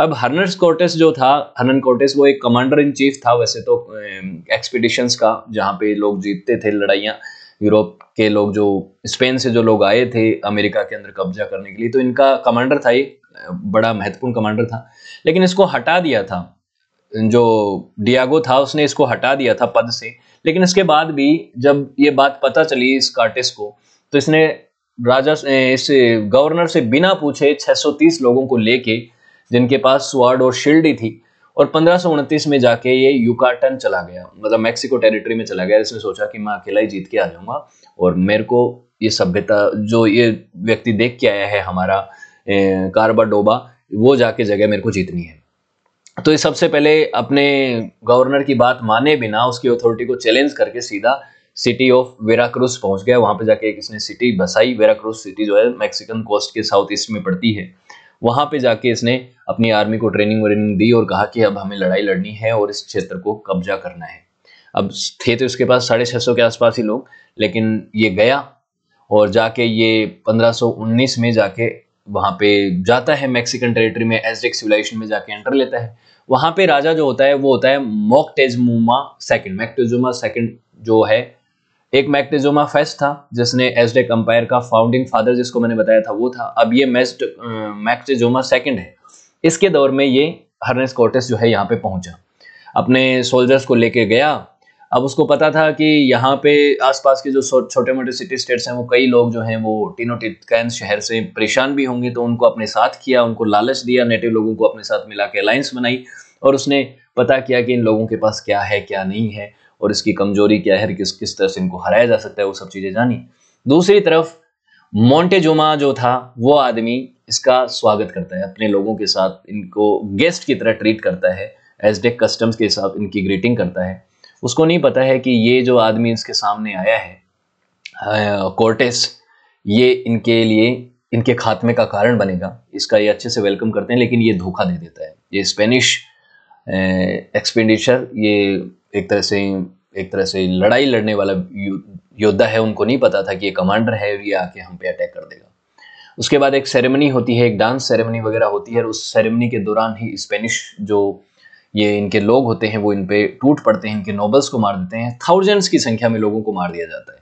Speaker 1: अब हर्नर्स कोर्टेस जो था हर्नन कोर्टेस वो एक कमांडर इन चीफ था वैसे तो एक्सपीडिशंस का जहाँ पे लोग जीतते थे लड़ाइयाँ यूरोप के लोग जो स्पेन से जो लोग आए थे अमेरिका के अंदर कब्जा करने के लिए तो इनका कमांडर था ये बड़ा महत्वपूर्ण कमांडर था लेकिन इसको हटा दिया था जो डियागो था उसने इसको हटा दिया था पद से लेकिन इसके बाद भी जब ये बात पता चली इस कार्टेस को तो इसने राजा इस गवर्नर से बिना पूछे 630 लोगों को लेके जिनके पास स्वाड और शील्ड ही थी और पंद्रह में जाके ये युकाटन चला गया मतलब मैक्सिको टेरिटरी में चला गया इसने सोचा कि मैं अकेला ही जीत के आ जाऊंगा और मेरे को ये सभ्यता जो ये व्यक्ति देख के आया है हमारा कारबा डोबा वो जाके जगह मेरे को जीतनी है तो ये सबसे पहले अपने गवर्नर की बात माने बिना उसकी अथॉरिटी को चैलेंज करके सीधा सिटी ऑफ वेराक्रूस पहुंच गया वहां पे जाके एक इसने सिटी बसाई वेराक्रूस सिटी जो है मैक्सिकन कोस्ट के साउथ ईस्ट में पड़ती है वहां पे जाके इसने अपनी आर्मी को ट्रेनिंग व्रेनिंग दी और कहा कि अब हमें लड़ाई लड़नी है और इस क्षेत्र को कब्जा करना है अब थे तो इसके पास साढ़े छह सौ के आसपास ही लोग लेकिन ये गया और जाके ये पंद्रह उन्नीस में जाके वहां पे जाता है मैक्सिकन टेरिटरी में एजटेक सिविलाइजेशन में जाके एंटर लेता है वहां पे राजा जो होता है वो होता है मोकटेजमुमा सेकंड मैक्टेजुमा सेकंड जो है एक मैक्टिजोमा फेस्ट था जिसने एसडेक अंपायर का फाउंडिंग फादर जिसको मैंने बताया था वो था अब ये मेस्ट मैक्टिजोमा सेकंड है इसके दौर में ये हर्नेस कोर्टेस जो है यहाँ पे पहुंचा अपने सोल्जर्स को लेके गया अब उसको पता था कि यहाँ पे आसपास के जो छोटे मोटे सिटी स्टेट्स हैं वो कई लोग जो हैं वो टिनोटिकैन शहर से परेशान भी होंगे तो उनको अपने साथ किया उनको लालच दिया नेटिव लोगों को अपने साथ मिला के अलायंस बनाई और उसने पता किया कि इन लोगों के पास क्या है क्या नहीं है और इसकी कमजोरी क्या है किस किस तरह से इनको हराया जा सकता है वो सब चीज़ें जानी दूसरी तरफ मोंटेजुमा जो था वो आदमी इसका स्वागत करता है अपने लोगों के साथ इनको गेस्ट की तरह ट्रीट करता है एज डे कस्टम्स के हिसाब इनकी ग्रीटिंग करता है उसको नहीं पता है कि ये जो आदमी इसके सामने आया है कोर्टेस ये इनके लिए इनके खात्मे का कारण बनेगा इसका ये अच्छे से वेलकम करते हैं लेकिन ये धोखा दे देता है ये स्पेनिश एक्सपेंडिचर ये एक तरह से एक तरह से लड़ाई लड़ने वाला योद्धा है उनको नहीं पता था कि ये कमांडर है ये आके हम पे अटैक कर देगा उसके बाद एक सेरेमनी होती है एक डांस सेरेमनी वगैरह होती है और उस सेरेमनी के दौरान ही स्पेनिश जो ये इनके लोग होते हैं वो इन पे टूट पड़ते हैं इनके नोबल्स को मार देते हैं थाउजेंड्स की संख्या में लोगों को मार दिया जाता है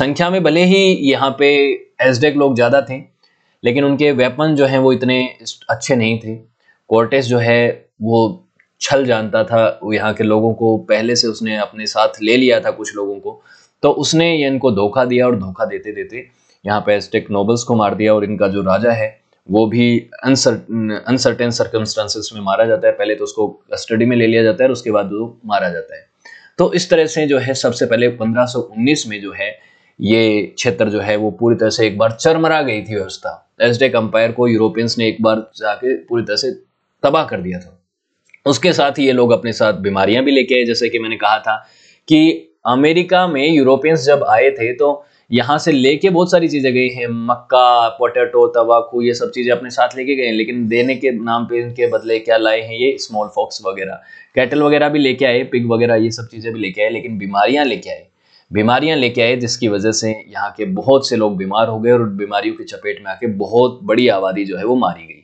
Speaker 1: संख्या में भले ही यहाँ पे एसडेक लोग ज़्यादा थे लेकिन उनके वेपन जो हैं वो इतने अच्छे नहीं थे कोर्टेस जो है वो छल जानता था यहाँ के लोगों को पहले से उसने अपने साथ ले लिया था कुछ लोगों को तो उसने ये इनको धोखा दिया और धोखा देते देते यहाँ पे एस्टेक नोबल्स को मार दिया और इनका जो राजा है वो भी अनसर्टेन सर्कमस्टांसिस में मारा जाता है पहले तो उसको कस्टडी में ले लिया जाता है और उसके बाद वो मारा जाता है तो इस तरह से जो है सबसे पहले 1519 में जो है ये क्षेत्र जो है वो पूरी तरह से एक बार चरमरा गई थी व्यवस्था एस्टेक अंपायर को यूरोपियंस ने एक बार जाके पूरी तरह से तबाह कर दिया था उसके साथ ही ये लोग अपने साथ बीमारियां भी लेके आए जैसे कि मैंने कहा था कि अमेरिका में यूरोपियंस जब आए थे तो यहाँ से लेके बहुत सारी चीज़ें गई हैं मक्का पोटैटो तबाकू ये सब चीज़ें अपने साथ लेके गए हैं लेकिन देने के नाम पे इनके बदले क्या लाए हैं ये स्मॉल फॉक्स वगैरह कैटल वगैरह भी लेके आए पिग वगैरह ये सब चीज़ें भी लेके आए लेकिन बीमारियाँ लेके आए बीमारियाँ लेके आए जिसकी वजह से यहाँ के बहुत से लोग बीमार हो गए और बीमारियों की चपेट में आके बहुत बड़ी आबादी जो है वो मारी गई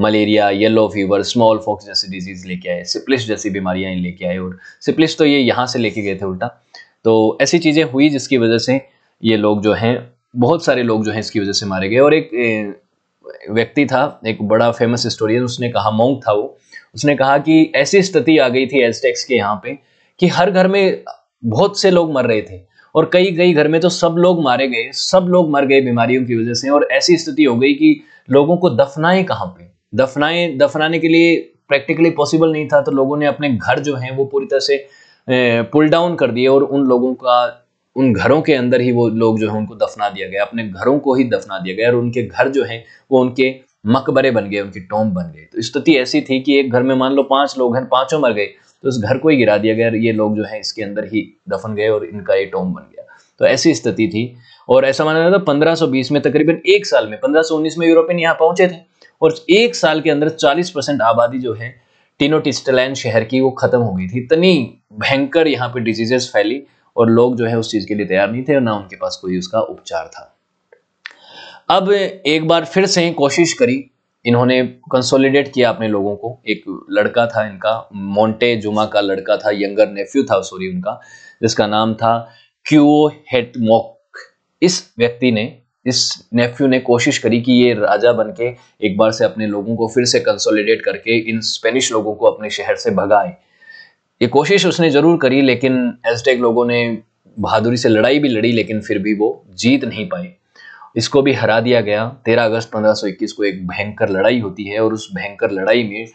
Speaker 1: malaria yellow fever smallpox जैसी डिजीज लेके आए सिप्लिस जैसी बीमारियाँ लेके आए और सिप्लिस तो ये यहाँ से लेके गए थे उल्टा तो ऐसी चीज़ें हुई जिसकी वजह से ये लोग जो हैं बहुत सारे लोग जो हैं इसकी वजह से मारे गए और एक व्यक्ति था एक बड़ा फेमस हिस्टोरियन उसने कहा मोंग था वो उसने कहा कि ऐसी स्थिति आ गई थी एजटेक्स के यहाँ पे कि हर घर में बहुत से लोग मर रहे थे और कई कई घर में तो सब लोग मारे गए सब लोग मर गए बीमारियों की वजह से और ऐसी स्थिति हो गई कि लोगों को दफनाएं कहाँ पे दफनाए दफनाने के लिए प्रैक्टिकली पॉसिबल नहीं था तो लोगों ने अपने घर जो हैं वो पूरी तरह से पुल डाउन कर दिए और उन लोगों का उन घरों के अंदर ही वो लोग जो है उनको दफना दिया गया अपने घरों को ही दफना दिया गया और उनके घर जो हैं वो उनके मकबरे बन गए उनकी टोम बन गई तो स्थिति ऐसी थी कि एक घर में मान लो पांच लोग हैं पांचों मर गए तो उस घर को ही गिरा दिया गया ये लोग जो है इसके अंदर ही दफन गए और इनका ये टोम बन गया तो ऐसी स्थिति थी और ऐसा माना जाता है पंद्रह में तकरीबन एक साल में पंद्रह में यूरोपियन यहाँ पहुंचे थे और एक साल के अंदर 40 परसेंट आबादी जो है टीनोटिस्टलैन शहर की वो खत्म हो गई थी इतनी भयंकर यहाँ पे डिजीजेस फैली और लोग जो है उस चीज़ के लिए तैयार नहीं थे और ना उनके पास कोई उसका उपचार था अब एक बार फिर से कोशिश करी इन्होंने कंसोलिडेट किया अपने लोगों को एक लड़का था इनका मोंटे जुमा का लड़का था यंगर नेफ्यू था सॉरी उनका जिसका नाम था क्यूओ हेटमोक इस व्यक्ति ने इस नेफ्यू ने कोशिश करी कि ये राजा बन के एक बार से अपने लोगों को फिर से कंसोलिडेट करके इन स्पेनिश लोगों को अपने शहर से भगाए ये कोशिश उसने ज़रूर करी लेकिन एजटेक लोगों ने बहादुरी से लड़ाई भी लड़ी लेकिन फिर भी वो जीत नहीं पाए इसको भी हरा दिया गया 13 अगस्त 1521 को एक भयंकर लड़ाई होती है और उस भयंकर लड़ाई में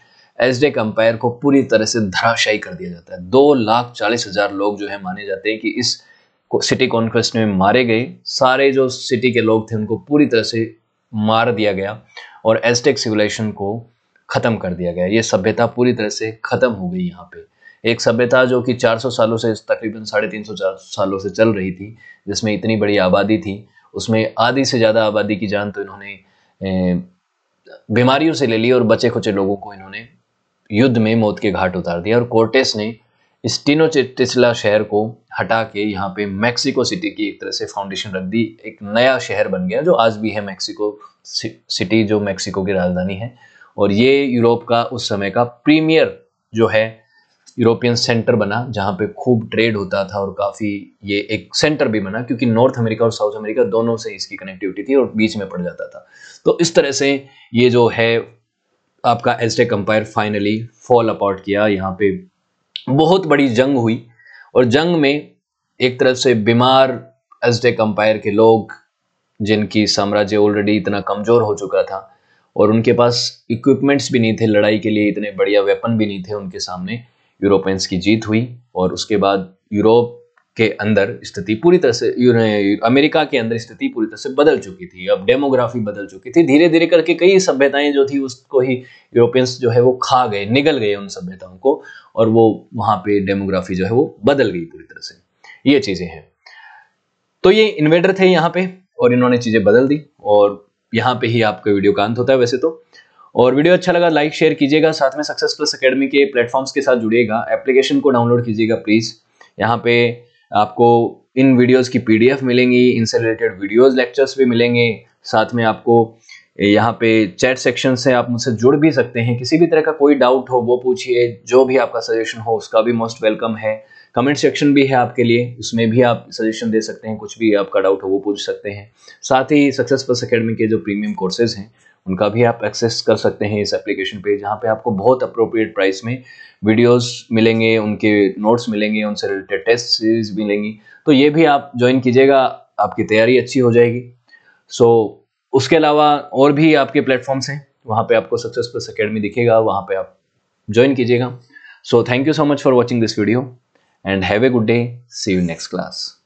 Speaker 1: एजडेक अंपायर को पूरी तरह से धराशायी कर दिया जाता है दो लाख चालीस हजार लोग जो है माने जाते हैं कि इस सिटी कॉन्क्वेस्ट में मारे गए सारे जो सिटी के लोग थे उनको पूरी तरह से मार दिया गया और एस्टेक सिविलाइजेशन को ख़त्म कर दिया गया ये सभ्यता पूरी तरह से ख़त्म हो गई यहाँ पे एक सभ्यता जो कि 400 सालों से तकरीबन साढ़े तीन सौ चार सालों से चल रही थी जिसमें इतनी बड़ी आबादी थी उसमें आधी से ज़्यादा आबादी की जान तो इन्होंने बीमारियों से ले ली और बचे खुचे लोगों को इन्होंने युद्ध में मौत के घाट उतार दिया और कोर्टेस ने इस टीनो शहर को हटा के यहाँ पे मैक्सिको सिटी की एक तरह से फाउंडेशन रख दी एक नया शहर बन गया जो आज भी है मैक्सिको सिटी जो मैक्सिको की राजधानी है और ये यूरोप का उस समय का प्रीमियर जो है यूरोपियन सेंटर बना जहाँ पे खूब ट्रेड होता था और काफ़ी ये एक सेंटर भी बना क्योंकि नॉर्थ अमेरिका और साउथ अमेरिका दोनों से इसकी कनेक्टिविटी थी और बीच में पड़ जाता था तो इस तरह से ये जो है आपका Aztec empire finally fall apart किया यहाँ पे बहुत बड़ी जंग हुई और जंग में एक तरफ से बीमार अजटेक अम्पायर के लोग जिनकी साम्राज्य ऑलरेडी इतना कमज़ोर हो चुका था और उनके पास इक्विपमेंट्स भी नहीं थे लड़ाई के लिए इतने बढ़िया वेपन भी नहीं थे उनके सामने यूरोपियंस की जीत हुई और उसके बाद यूरोप के अंदर स्थिति पूरी तरह से अमेरिका के अंदर स्थिति पूरी तरह से बदल चुकी थी अब डेमोग्राफी बदल चुकी थी धीरे धीरे करके कई सभ्यताएं जो थी उसको ही यूरोपियंस जो है वो खा गए निगल गए उन सभ्यताओं को और वो वहां पे डेमोग्राफी जो है वो बदल गई पूरी तरह से ये चीजें हैं तो ये इन्वेडर थे यहाँ पे और इन्होंने चीजें बदल दी और यहाँ पे ही आपका वीडियो का अंत होता है वैसे तो और वीडियो अच्छा लगा लाइक शेयर कीजिएगा साथ में सक्सेस प्लस अकेडमी के प्लेटफॉर्म्स के साथ जुड़िएगा एप्लीकेशन को डाउनलोड कीजिएगा प्लीज़ यहाँ पे आपको इन वीडियोस की पीडीएफ मिलेंगी इनसे रिलेटेड वीडियोस लेक्चर्स भी मिलेंगे साथ में आपको यहाँ पे चैट सेक्शन से आप मुझसे जुड़ भी सकते हैं किसी भी तरह का कोई डाउट हो वो पूछिए जो भी आपका सजेशन हो उसका भी मोस्ट वेलकम है कमेंट सेक्शन भी है आपके लिए उसमें भी आप सजेशन दे सकते हैं कुछ भी आपका डाउट हो वो पूछ सकते हैं साथ ही सक्सेस प्लस अकेडमी के जो प्रीमियम कोर्सेज हैं उनका भी आप एक्सेस कर सकते हैं इस एप्लीकेशन पे जहाँ पे आपको बहुत अप्रोप्रिएट प्राइस में वीडियोस मिलेंगे उनके नोट्स मिलेंगे उनसे रिलेटेड टेस्ट सीरीज मिलेंगी तो ये भी आप ज्वाइन कीजिएगा आपकी तैयारी अच्छी हो जाएगी सो so, उसके अलावा और भी आपके प्लेटफॉर्म्स हैं वहाँ पर आपको सक्सेस प्लस अकेडमी दिखेगा वहाँ पर आप ज्वाइन कीजिएगा so thank you so much for watching this video and have a good day see you next class